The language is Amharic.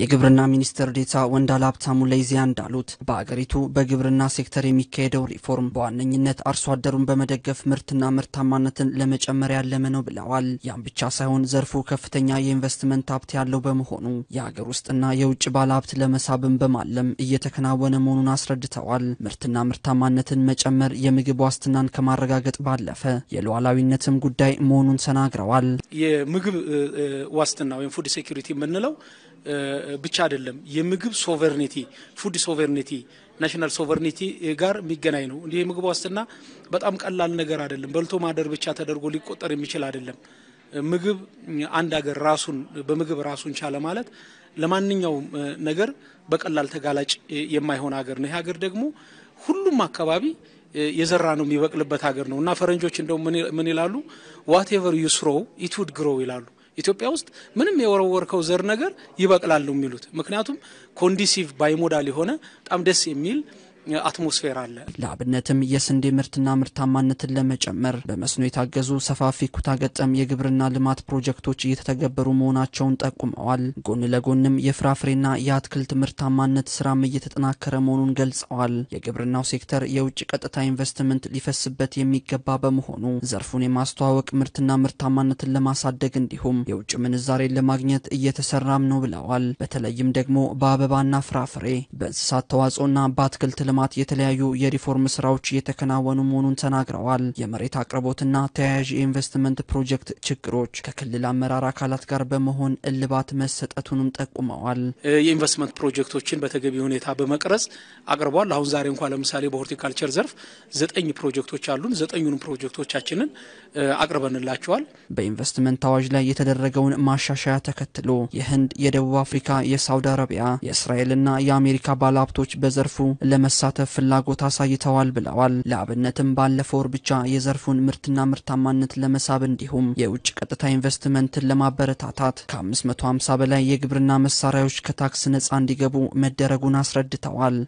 የግብርና ሚኒስትር ዴታ ወንዳለ ሀብታሙ ለይዚያ እንዳሉት በአገሪቱ በግብርና ሴክተር የሚካሄደው ሪፎርም በዋነኝነት አርሶ አደሩን በመደገፍ ምርትና ምርታማነትን ለመጨመር ያለመ ነው ብለዋል። ያም ብቻ ሳይሆን ዘርፉ ከፍተኛ የኢንቨስትመንት ሀብት ያለው በመሆኑ የአገር ውስጥና የውጭ ባለ ሀብት ለመሳብን በማለም እየተከናወነ መሆኑን አስረድተዋል። ምርትና ምርታማነትን መጨመር የምግብ ዋስትናን ከማረጋገጥ ባለፈ የሉዓላዊነትም ጉዳይ መሆኑን ተናግረዋል። የምግብ ዋስትና ወይም ፉድ ሴኩሪቲ የምንለው ብቻ አይደለም። የምግብ ሶቨርኒቲ ፉድ ሶቨርኒቲ ናሽናል ሶቨርኒቲ ጋር የሚገናኝ ነው። እንዲህ የምግብ ዋስትና በጣም ቀላል ነገር አይደለም። በልቶ ማደር ብቻ ተደርጎ ሊቆጠር የሚችል አይደለም። ምግብ አንድ ሀገር ራሱን በምግብ ራሱን ቻለ ማለት ለማንኛውም ነገር በቀላል ተጋላጭ የማይሆን ሀገር ነው። ይህ ሀገር ደግሞ ሁሉም አካባቢ የዘራ ነው የሚበቅልበት ሀገር ነው እና ፈረንጆች እንደው ምን ይላሉ? ዋቴቨር ዩ ስሮው ኢት ውድ ግሮው ይላሉ። ኢትዮጵያ ውስጥ ምንም የወረወርከው ዘር ነገር ይበቅላሉ የሚሉት ምክንያቱም ኮንዲሲቭ ባይሞዳል የሆነ በጣም ደስ የሚል አትሞስፌር አለ። ለአብነትም የስንዴ ምርትና ምርታማነትን ለመጨመር በመስኖ የታገዙ ሰፋፊ ኩታገጠም የግብርና ልማት ፕሮጀክቶች እየተተገበሩ መሆናቸውን ጠቁመዋል። ጎን ለጎንም የፍራፍሬና የአትክልት ምርታማነት ስራም እየተጠናከረ መሆኑን ገልጸዋል። የግብርናው ሴክተር የውጭ ቀጥታ ኢንቨስትመንት ሊፈስበት የሚገባ በመሆኑ ዘርፉን የማስተዋወቅ ምርትና ምርታማነትን ለማሳደግ እንዲሁም የውጭ ምንዛሬን ለማግኘት እየተሰራም ነው ብለዋል። በተለይም ደግሞ በአበባና ፍራፍሬ፣ በእንስሳት ተዋጽኦና በአትክልት ልማት የተለያዩ የሪፎርም ስራዎች እየተከናወኑ መሆኑን ተናግረዋል። የመሬት አቅርቦትና ተያያዥ የኢንቨስትመንት ፕሮጀክት ችግሮች ከክልል አመራር አካላት ጋር በመሆን እልባት መሰጠቱንም ጠቁመዋል። የኢንቨስትመንት ፕሮጀክቶችን በተገቢ ሁኔታ በመቅረጽ አቅርቧል። አሁን ዛሬ እንኳ ለምሳሌ በሆርቲካልቸር ዘርፍ ዘጠኝ ፕሮጀክቶች አሉን። ዘጠኙንም ፕሮጀክቶቻችንን አቅርበንላቸዋል። በኢንቨስትመንት አዋጅ ላይ የተደረገውን ማሻሻያ ተከትሎ የህንድ፣ የደቡብ አፍሪካ፣ የሳውዲ አረቢያ፣ የእስራኤልና የአሜሪካ ባለሀብቶች በዘርፉ ለመሰ ለመሳተፍ ፍላጎት አሳይተዋል ብለዋል። ለአብነትም ባለፈው ወር ብቻ የዘርፉን ምርትና ምርታማነት ለመሳብ እንዲሁም የውጭ ቀጥታ ኢንቨስትመንትን ለማበረታታት ከ550 በላይ የግብርና መሳሪያዎች ከታክስ ነፃ እንዲገቡ መደረጉን አስረድተዋል።